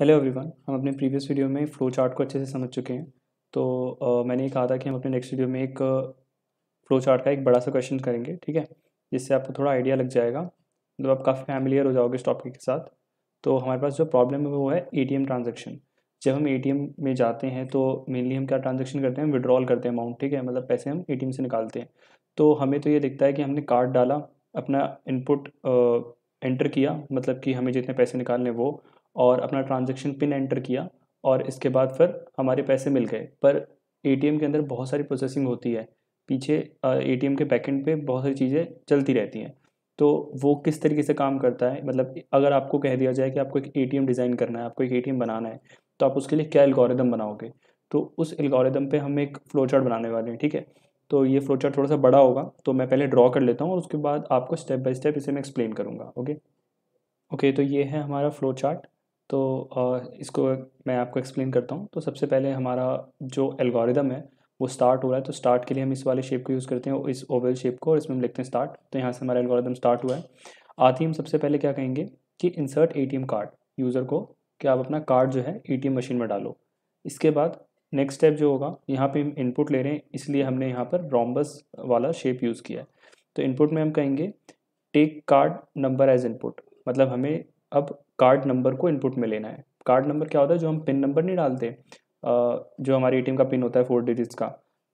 hello everyone हम अपने previous video में फ्लो चार्ट को अच्छे से समझ चुके हैं तो आ, मैंने ये कहा था कि हम अपने नेक्स्ट वीडियो में एक फ्लो चार्ट का एक बड़ा सा क्वेश्चन करेंगे ठीक है जिससे आपको थोड़ा आइडिया लग जाएगा मतलब आप काफ़ी फैमिलियर हो जाओगे इस टॉपिक के साथ तो हमारे पास जो प्रॉब्लम है वो है ए ट्रांजेक्शन जब हम ए में जाते हैं तो मेनली हम क्या ट्रांजेक्शन करते हैं विड्रॉल करते हैं अमाउंट ठीक है मतलब पैसे हम ए से निकालते हैं तो हमें तो ये दिखता है कि हमने कार्ड डाला अपना इनपुट एंटर किया मतलब कि हमें जितने पैसे निकालने वो और अपना ट्रांजेक्शन पिन एंटर किया और इसके बाद फिर हमारे पैसे मिल गए पर ए के अंदर बहुत सारी प्रोसेसिंग होती है पीछे ए के बैकेंड पे बहुत सारी चीज़ें चलती रहती हैं तो वो किस तरीके से काम करता है मतलब अगर आपको कह दिया जाए कि आपको एक ए डिज़ाइन करना है आपको एक ए बनाना है तो आप उसके लिए क्या एल्गोरिदम बनाओगे तो उस एल्गोरिदम पे हम एक फ्लो चार्ट बनाने वाले हैं ठीक है तो ये फ्लो चार्ट थोड़ा सा बड़ा होगा तो मैं पहले ड्रॉ कर लेता हूँ और उसके बाद आपको स्टेप बाय स्टेप इसे मैं एक्सप्लेन करूँगा ओके ओके तो ये है हमारा फ्लो चार्ट तो इसको मैं आपको एक्सप्लेन करता हूँ तो सबसे पहले हमारा जो एल्गोरिदम है वो स्टार्ट हो रहा है तो स्टार्ट के लिए हम इस वाले शेप को यूज़ करते हैं इस ओवल शेप को और इसमें हम लिखते हैं स्टार्ट तो यहाँ से हमारा एल्गोरिदम स्टार्ट हुआ है आती हम सबसे पहले क्या कहेंगे कि इंसर्ट ए कार्ड यूज़र को कि आप अपना कार्ड जो है ए मशीन में डालो इसके बाद नेक्स्ट स्टेप जो होगा यहाँ पे हम इनपुट ले रहे हैं इसलिए हमने यहाँ पर रॉम्बस वाला शेप यूज़ किया है तो इनपुट में हम कहेंगे take card number as input मतलब हमें अब कार्ड नंबर को इनपुट में लेना है कार्ड नंबर क्या होता है जो हम पिन नंबर नहीं डालते जो हमारे ए का पिन होता है फोर डिजिट्स का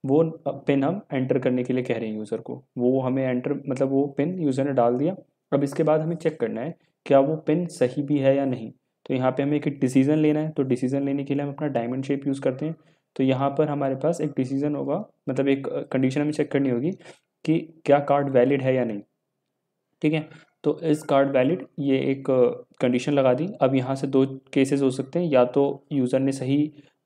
वो पिन हम एंटर करने के लिए कह रहे हैं यूज़र को वो हमें एंटर मतलब वो पिन यूज़र ने डाल दिया अब इसके बाद हमें चेक करना है क्या वो पिन सही भी है या नहीं तो यहाँ पे हमें एक डिसीज़न लेना है तो डिसीज़न लेने के लिए हम अपना डायमंड शेप यूज़ करते हैं तो यहाँ पर हमारे पास एक डिसीज़न होगा मतलब एक कंडीशन हमें चेक करनी होगी कि क्या कार्ड वैलिड है या नहीं ठीक है तो इस कार्ड वैलिड ये एक कंडीशन लगा दी अब यहाँ से दो केसेस हो सकते हैं या तो यूज़र ने सही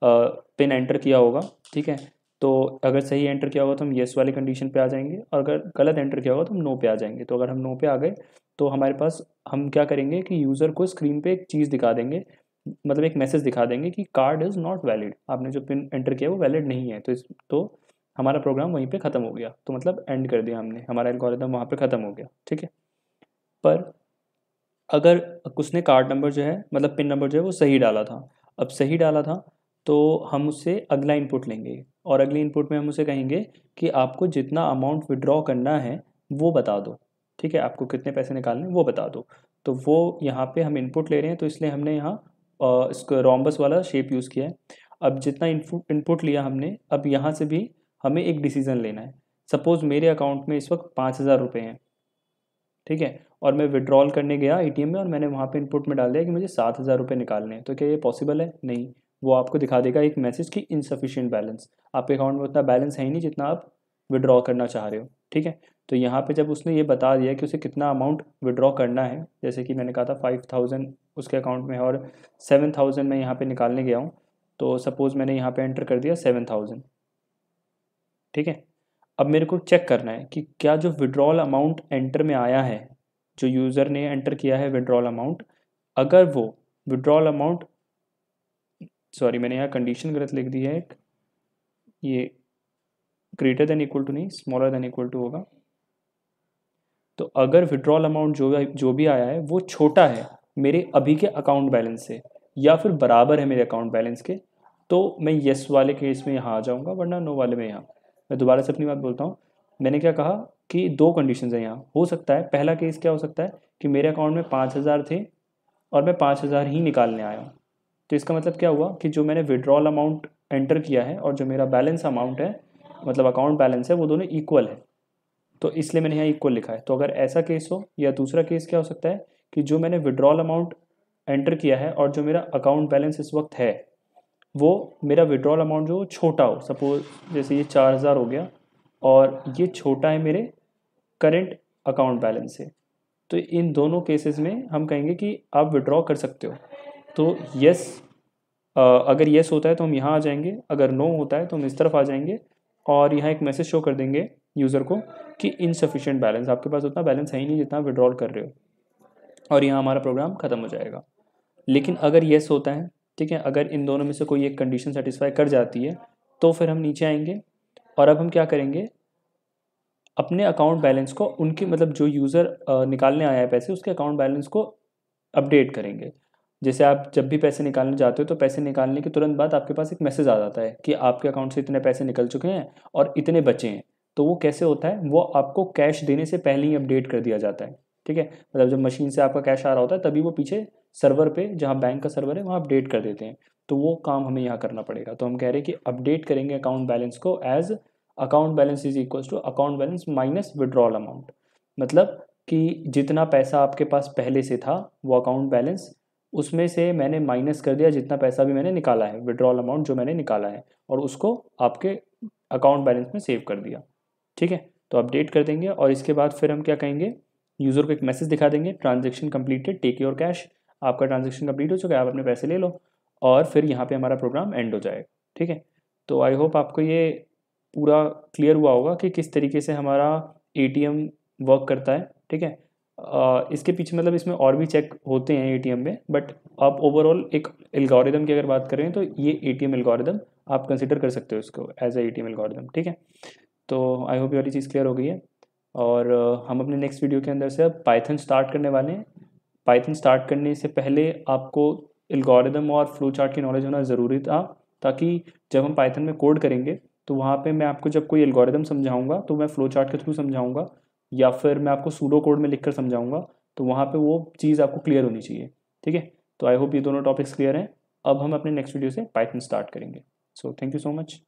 पिन एंटर किया होगा ठीक है तो अगर सही एंटर किया होगा तो हम येस वाले कंडीशन पे आ जाएंगे और अगर गलत एंटर किया होगा तो हम नो पे आ जाएंगे तो अगर हम नो पे आ गए तो हमारे पास हम क्या करेंगे कि यूज़र को स्क्रीन पे एक चीज़ दिखा देंगे मतलब एक मैसेज दिखा देंगे कि कार्ड इज़ नॉट वैलिड आपने जो पिन एंटर किया वो वैलिड नहीं है तो इस तो हमारा प्रोग्राम वहीं पर ख़त्म हो गया तो मतलब एंड कर दिया हमने हमारा एल्गोरिदम वहाँ पर ख़त्म हो गया ठीक है पर अगर उसने कार्ड नंबर जो है मतलब पिन नंबर जो है वो सही डाला था अब सही डाला था तो हम उससे अगला इनपुट लेंगे और अगले इनपुट में हम उसे कहेंगे कि आपको जितना अमाउंट विड्रॉ करना है वो बता दो ठीक है आपको कितने पैसे निकालने वो बता दो तो वो यहाँ पे हम इनपुट ले रहे हैं तो इसलिए हमने यहाँ इसको रोम्बस वाला शेप यूज़ किया है अब जितना इनपुट इनपुट लिया हमने अब यहाँ से भी हमें एक डिसीज़न लेना है सपोज़ मेरे अकाउंट में इस वक्त पाँच हज़ार रुपये हैं ठीक है और मैं विड्रॉल करने गया ए में और मैंने वहाँ पर इनपुट में डाल दिया कि मुझे सात हज़ार रुपये निकालने हैं तो क्या ये पॉसिबल है नहीं वो आपको दिखा देगा एक मैसेज कि इनसफिशियंट बैलेंस आपके अकाउंट में उतना बैलेंस है ही नहीं जितना आप विड्रॉ करना चाह रहे हो ठीक है तो यहाँ पे जब उसने ये बता दिया कि उसे कितना अमाउंट विड्रॉ करना है जैसे कि मैंने कहा था फाइव थाउजेंड उसके अकाउंट में है और सेवन थाउजेंड मैं यहाँ पे निकालने गया हूँ तो सपोज़ मैंने यहाँ पे एंटर कर दिया सेवन थाउजेंड ठीक है अब मेरे को चेक करना है कि क्या जो विड्रॉल अमाउंट एंटर में आया है जो यूज़र ने एंटर किया है विड्रॉल अमाउंट अगर वो विड्रॉल अमाउंट सॉरी मैंने यहाँ कंडीशन गलत लिख दी है एक ये ग्रेटर देन इक्वल टू नहीं स्मॉलर देन इक्वल टू होगा तो अगर विड्रॉल अमाउंट जो जो भी आया है वो छोटा है मेरे अभी के अकाउंट बैलेंस से या फिर बराबर है मेरे अकाउंट बैलेंस के तो मैं येस वाले केस में यहाँ आ जाऊँगा वरना नो वाले में यहाँ मैं दोबारा से अपनी बात बोलता हूँ मैंने क्या कहा कि दो कंडीशन है यहाँ हो सकता है पहला केस क्या हो सकता है कि मेरे अकाउंट में पाँच हज़ार थे और मैं पाँच हज़ार ही निकालने आया हूँ तो इसका मतलब क्या हुआ कि जो मैंने विड्रॉल अमाउंट एंटर किया है और जो मेरा बैलेंस अमाउंट है मतलब अकाउंट बैलेंस है वो दोनों इक्वल है तो इसलिए मैंने यहाँ इक्वल लिखा है तो अगर ऐसा केस हो या दूसरा केस क्या हो सकता है कि जो मैंने विड्रॉल अमाउंट एंटर किया है और जो मेरा अकाउंट बैलेंस इस वक्त है वो मेरा विड्रॉल अमाउंट जो छोटा हो सपोज जैसे ये चार हज़ार हो गया और ये छोटा है मेरे करेंट अकाउंट बैलेंस से तो इन दोनों केसेस में हम कहेंगे कि आप विड्रॉ कर सकते हो तो यस अगर यस होता है तो हम यहाँ आ जाएंगे अगर नो होता है तो हम इस तरफ आ जाएंगे और यहाँ एक मैसेज शो कर देंगे यूज़र को कि इनसफिशेंट बैलेंस आपके पास उतना बैलेंस है ही नहीं जितना विड्रॉल कर रहे हो और यहाँ हमारा प्रोग्राम ख़त्म हो जाएगा लेकिन अगर येस होता है ठीक है अगर इन दोनों में से कोई एक कंडीशन सेटिस्फाई कर जाती है तो फिर हम नीचे आएंगे और अब हम क्या करेंगे अपने अकाउंट बैलेंस को उनके मतलब जो यूज़र निकालने आया है पैसे उसके अकाउंट बैलेंस को अपडेट करेंगे जैसे आप जब भी पैसे निकालने जाते हो तो पैसे निकालने के तुरंत बाद आपके पास एक मैसेज आ जाता है कि आपके अकाउंट से इतने पैसे निकल चुके हैं और इतने बचे हैं तो वो कैसे होता है वो आपको कैश देने से पहले ही अपडेट कर दिया जाता है ठीक है मतलब जब मशीन से आपका कैश आ रहा होता है तभी वो पीछे सर्वर पे जहाँ बैंक का सर्वर है वहाँ अपडेट कर देते हैं तो वो काम हमें यहाँ करना पड़ेगा तो हम कह रहे हैं कि अपडेट करेंगे अकाउंट बैलेंस को as account balance is equal to account balance minus withdrawal amount मतलब कि जितना पैसा आपके पास पहले से था वो अकाउंट बैलेंस उसमें से मैंने माइनस कर दिया जितना पैसा भी मैंने निकाला है विड्रॉल अमाउंट जो मैंने निकाला है और उसको आपके अकाउंट बैलेंस में सेव कर दिया ठीक है तो अपडेट कर देंगे और इसके बाद फिर हम क्या कहेंगे यूज़र को एक मैसेज दिखा देंगे transaction completed take your cash आपका ट्रांजेक्शन कंप्लीट हो चुका है आप अपने पैसे ले लो और फिर यहाँ पे हमारा प्रोग्राम एंड हो जाएगा ठीक है तो आई होप आपको ये पूरा क्लियर हुआ होगा कि किस तरीके से हमारा ए वर्क करता है ठीक है इसके पीछे मतलब इसमें और भी चेक होते हैं ए में बट आप ओवरऑल एक एल्गोरिदम की अगर बात करें तो ये ए टी एल्गोरिदम आप कंसिडर कर सकते हो इसको एज ए टी एल्गोरिदम ठीक है तो आई होप ये वाली चीज़ क्लियर हो गई है और हम अपने नेक्स्ट वीडियो के अंदर से अब पाइथन स्टार्ट करने वाले हैं पाइथन स्टार्ट करने से पहले आपको एल्गोरिदम और फ्लो चार्ट की नॉलेज होना ज़रूरी था ताकि जब हम पाइथन में कोड करेंगे तो वहाँ पे मैं आपको जब कोई एल्गोरिदम समझाऊंगा तो मैं फ्लो चार्ट के थ्रू समझाऊंगा या फिर मैं आपको सूडो कोड में लिखकर समझाऊंगा तो वहाँ पे वो चीज़ आपको क्लियर होनी चाहिए ठीक है तो आई होप ये दोनों टॉपिक्स क्लियर हैं अब हम अपने नेक्स्ट वीडियो से पाइथन स्टार्ट करेंगे so thank you so much